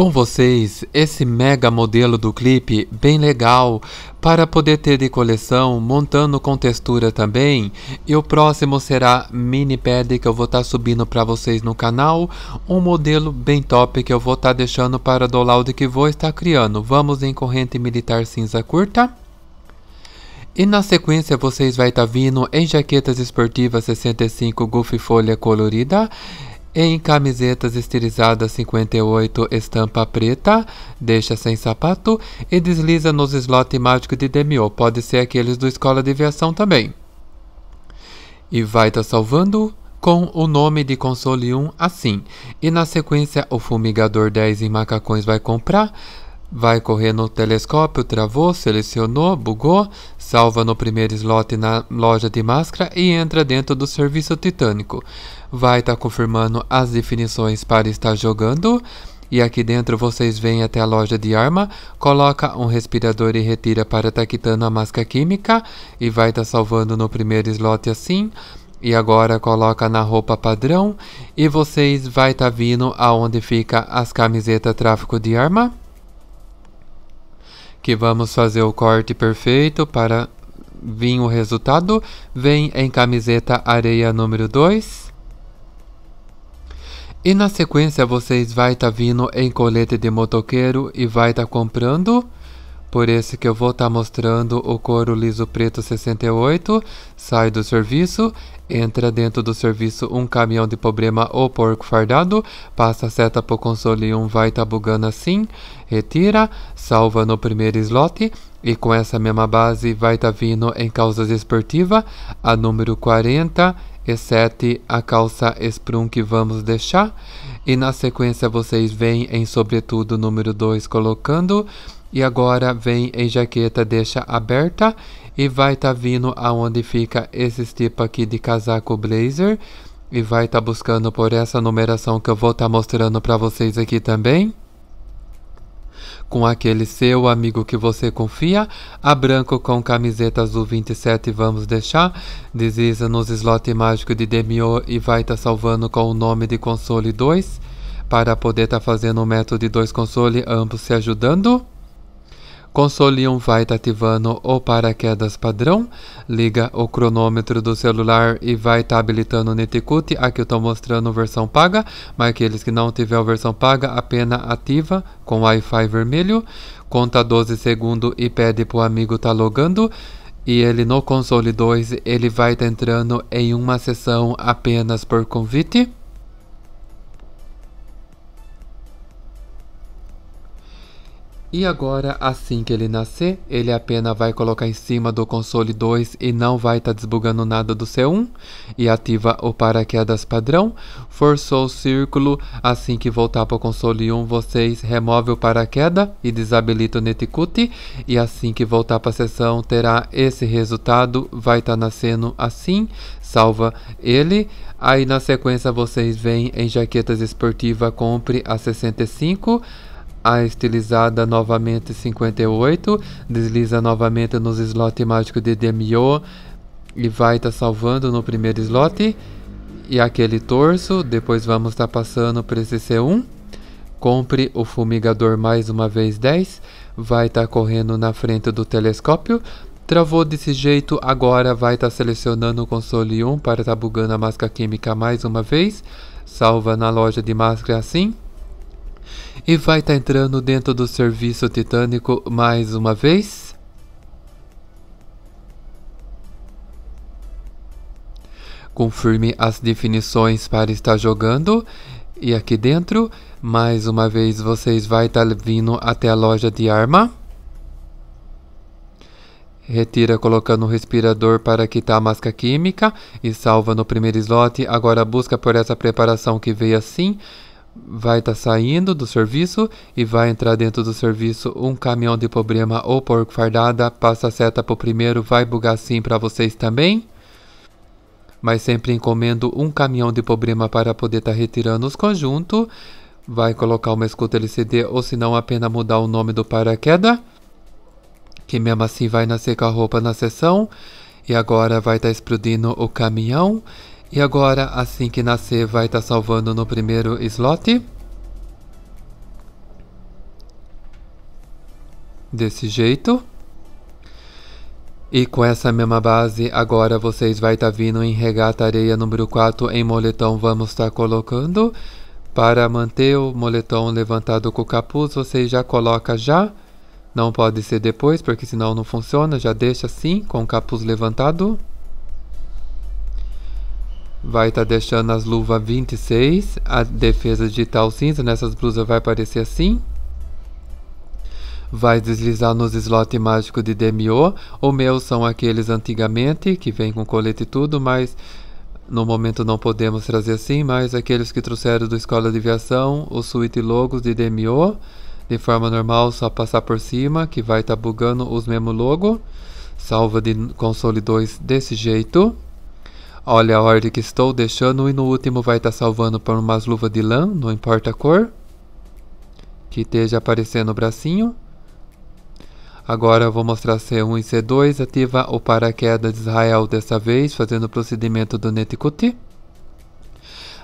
com vocês esse mega modelo do clipe bem legal para poder ter de coleção, montando com textura também. E o próximo será mini pad que eu vou estar tá subindo para vocês no canal, um modelo bem top que eu vou estar tá deixando para do laude que vou estar criando. Vamos em corrente militar cinza curta. E na sequência vocês vai estar tá vindo em jaquetas esportivas 65 Goofy Folha colorida em camisetas esterilizadas 58 estampa preta, deixa sem sapato e desliza nos slot mágico de Demio. Pode ser aqueles do Escola de Aviação também. E vai estar tá salvando com o nome de console 1 assim. E na sequência, o Fumigador 10 em Macacões vai comprar Vai correr no telescópio, travou, selecionou, bugou, salva no primeiro slot na loja de máscara e entra dentro do serviço titânico. Vai estar tá confirmando as definições para estar jogando. E aqui dentro vocês vêm até a loja de arma, coloca um respirador e retira para estar tá quitando a máscara química. E vai estar tá salvando no primeiro slot assim. E agora coloca na roupa padrão. E vocês vai estar tá vindo aonde fica as camisetas tráfico de arma que vamos fazer o corte perfeito para vir o resultado. Vem em camiseta areia número 2. E na sequência vocês vai estar tá vindo em colete de motoqueiro e vai estar tá comprando por esse que eu vou estar tá mostrando o couro liso preto 68, sai do serviço, entra dentro do serviço um caminhão de problema ou porco fardado, passa a seta para o console 1, vai tá bugando assim, retira, salva no primeiro slot, e com essa mesma base vai tá vindo em causas esportiva, a número 40, e 7 a calça sprung que vamos deixar. E na sequência vocês vêm em sobretudo número 2 colocando e agora vem em jaqueta, deixa aberta e vai tá vindo aonde fica esses tipo aqui de casaco blazer e vai tá buscando por essa numeração que eu vou tá mostrando para vocês aqui também com aquele seu amigo que você confia, a branco com camiseta azul 27 vamos deixar, desliza nos slot mágico de Demio e vai estar tá salvando com o nome de console 2, para poder estar tá fazendo o método de dois console ambos se ajudando. Consolium vai tá ativando o paraquedas padrão, liga o cronômetro do celular e vai estar tá habilitando o Neticut. Aqui eu estou mostrando versão paga, mas aqueles que não tiver a versão paga, apenas ativa com Wi-Fi vermelho. Conta 12 segundos e pede para o amigo tá logando. E ele no console 2, ele vai estar tá entrando em uma sessão apenas por convite. E agora, assim que ele nascer, ele apenas vai colocar em cima do console 2 e não vai estar tá desbugando nada do C1 e ativa o paraquedas padrão, forçou o círculo, assim que voltar para o console 1 vocês remove o paraquedas e desabilita o netcut e assim que voltar para a sessão terá esse resultado, vai estar tá nascendo assim, salva ele, aí na sequência vocês vêm em jaquetas esportiva compre a 65 a estilizada novamente 58, desliza novamente nos slot mágico de DMO e vai estar tá salvando no primeiro slot. E aquele torso, depois vamos estar tá passando para esse C1. Compre o fumigador mais uma vez 10, vai estar tá correndo na frente do telescópio. Travou desse jeito, agora vai estar tá selecionando o console 1 para estar tá bugando a máscara química mais uma vez. Salva na loja de máscara assim. E vai estar tá entrando dentro do serviço titânico mais uma vez? Confirme as definições para estar jogando. E aqui dentro, mais uma vez, vocês vai estar tá vindo até a loja de arma. Retira colocando o respirador para quitar a máscara química e salva no primeiro slot. Agora busca por essa preparação que veio assim vai estar tá saindo do serviço e vai entrar dentro do serviço um caminhão de problema ou porco fardada, passa a seta pro primeiro, vai bugar sim para vocês também. Mas sempre encomendo um caminhão de problema para poder estar tá retirando os conjuntos. Vai colocar uma escuta LCD ou se não apenas mudar o nome do paraquedas. Que mesmo assim vai nascer com a roupa na sessão. E agora vai estar tá explodindo o caminhão e agora, assim que nascer, vai estar tá salvando no primeiro slot. Desse jeito. E com essa mesma base, agora vocês vai estar tá vindo em regata areia número 4 em moletom. Vamos estar tá colocando. Para manter o moletom levantado com o capuz, vocês já coloca já. Não pode ser depois, porque senão não funciona. Já deixa assim, com o capuz levantado vai estar tá deixando as luvas 26, a defesa digital cinza nessas blusas vai aparecer assim. Vai deslizar nos slot mágico de DMO, o meu são aqueles antigamente, que vem com colete e tudo, mas no momento não podemos trazer assim, mas aqueles que trouxeram do Escola de Aviação, o suíte logos de DMO, de forma normal só passar por cima, que vai estar tá bugando os mesmos logo, salva de console 2 desse jeito. Olha a ordem que estou deixando e no último vai estar tá salvando por umas luvas de lã, não importa a cor. Que esteja aparecendo o bracinho. Agora vou mostrar C1 e C2, ativa o paraquedas de Israel dessa vez, fazendo o procedimento do Netikuti.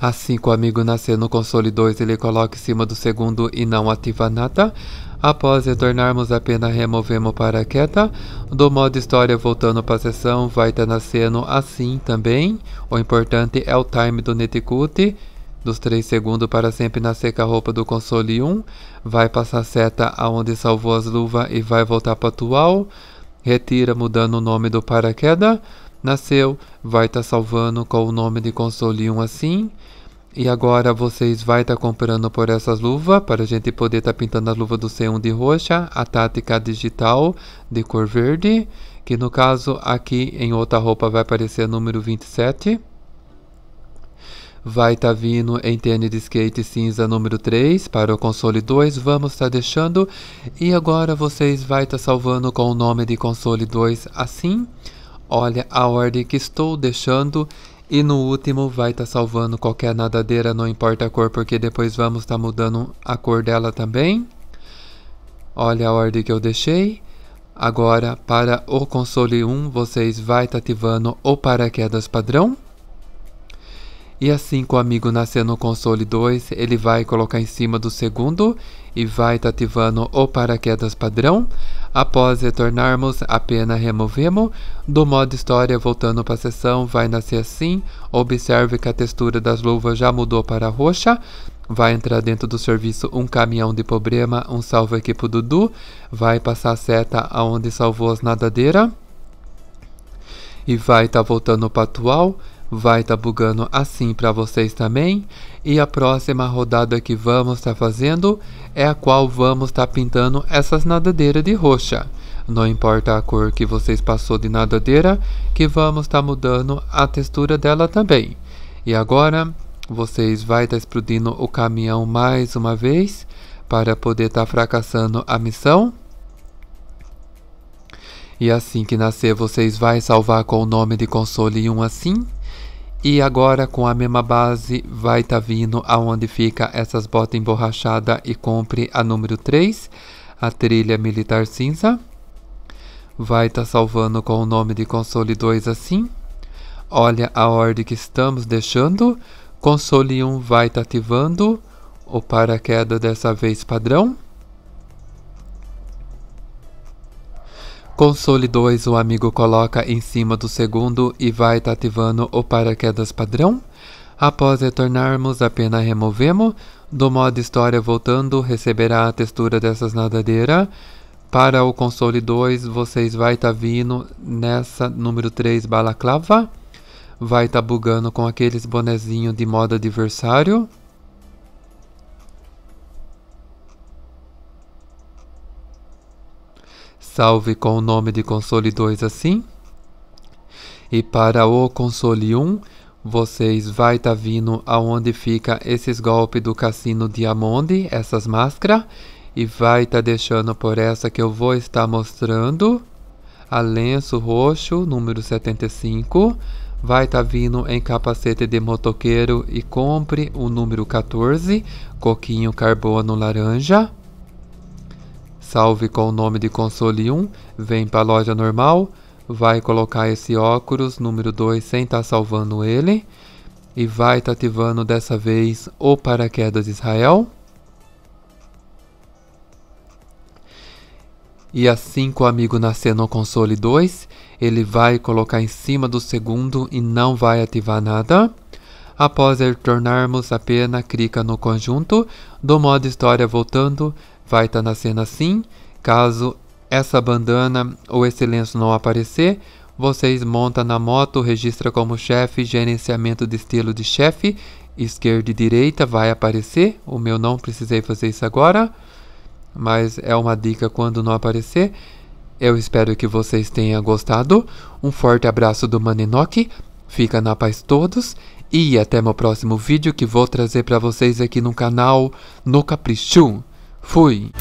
Assim que o amigo nascer no console 2, ele coloca em cima do segundo e não ativa nada. Após retornarmos, apenas removemos para paraquedas Do modo história, voltando para a sessão, vai estar tá nascendo assim também. O importante é o time do Neticute dos 3 segundos para sempre na seca roupa do console 1, vai passar a seta aonde salvou as luvas e vai voltar para atual, retira mudando o nome do paraquedas, nasceu, vai estar tá salvando com o nome de Consolium assim. E agora vocês vai estar tá comprando por essas luvas, para a gente poder estar tá pintando a luva do C1 de roxa, a tática digital de cor verde, que no caso aqui em outra roupa vai aparecer número 27. Vai estar tá vindo em tênis de skate cinza número 3 para o console 2, vamos estar tá deixando. E agora vocês vai estar tá salvando com o nome de console 2 assim. Olha a ordem que estou deixando. E no último vai estar tá salvando qualquer nadadeira, não importa a cor, porque depois vamos estar tá mudando a cor dela também. Olha a ordem que eu deixei. Agora, para o console 1, vocês vai estar tá ativando o paraquedas padrão. E assim que o amigo nascer no console 2, ele vai colocar em cima do segundo e vai estar tá ativando o paraquedas padrão. Após retornarmos, a pena removemos. Do modo história, voltando para a sessão, vai nascer assim. Observe que a textura das luvas já mudou para roxa. Vai entrar dentro do serviço um caminhão de problema, um salvo aqui Dudu. Vai passar a seta aonde salvou as nadadeiras. E vai estar tá voltando para atual vai estar tá bugando assim para vocês também. E a próxima rodada que vamos estar tá fazendo é a qual vamos estar tá pintando essas nadadeiras de roxa. Não importa a cor que vocês passou de nadadeira, que vamos estar tá mudando a textura dela também. E agora vocês vai estar tá explodindo o caminhão mais uma vez para poder estar tá fracassando a missão. E assim que nascer, vocês vai salvar com o nome de console 1 assim. E agora com a mesma base vai estar tá vindo aonde fica essas botas emborrachadas e compre a número 3, a trilha militar cinza. Vai estar tá salvando com o nome de console 2 assim. Olha a ordem que estamos deixando. Console 1 vai estar tá ativando o paraquedas dessa vez padrão. Console 2 o amigo coloca em cima do segundo e vai ativando o paraquedas padrão. Após retornarmos, apenas removemos. Do modo história voltando, receberá a textura dessas nadadeiras. Para o console 2, vocês vai estar tá vindo nessa número 3 balaclava. Vai estar tá bugando com aqueles bonezinhos de modo adversário. salve com o nome de Console 2 assim. E para o Console 1, vocês vai tá vindo aonde fica esses golpes do Cassino Diamond, essas máscaras. E vai tá deixando por essa que eu vou estar mostrando. A lenço roxo, número 75. Vai tá vindo em capacete de motoqueiro e compre o número 14, coquinho carbono laranja salve com o nome de console 1, vem para a loja normal, vai colocar esse óculos número 2 sem estar tá salvando ele e vai estar tá ativando dessa vez o paraquedas Israel. E assim que o amigo nascer no console 2, ele vai colocar em cima do segundo e não vai ativar nada. Após retornarmos a pena, clica no conjunto do modo história voltando, vai estar tá nascendo assim. Caso essa bandana ou esse lenço não aparecer, vocês montam na moto, registra como chefe, gerenciamento de estilo de chefe, esquerda e direita vai aparecer. O meu não precisei fazer isso agora, mas é uma dica quando não aparecer. Eu espero que vocês tenham gostado. Um forte abraço do Maninoque. Fica na paz todos e até meu próximo vídeo que vou trazer para vocês aqui no canal No Caprichum. Fui!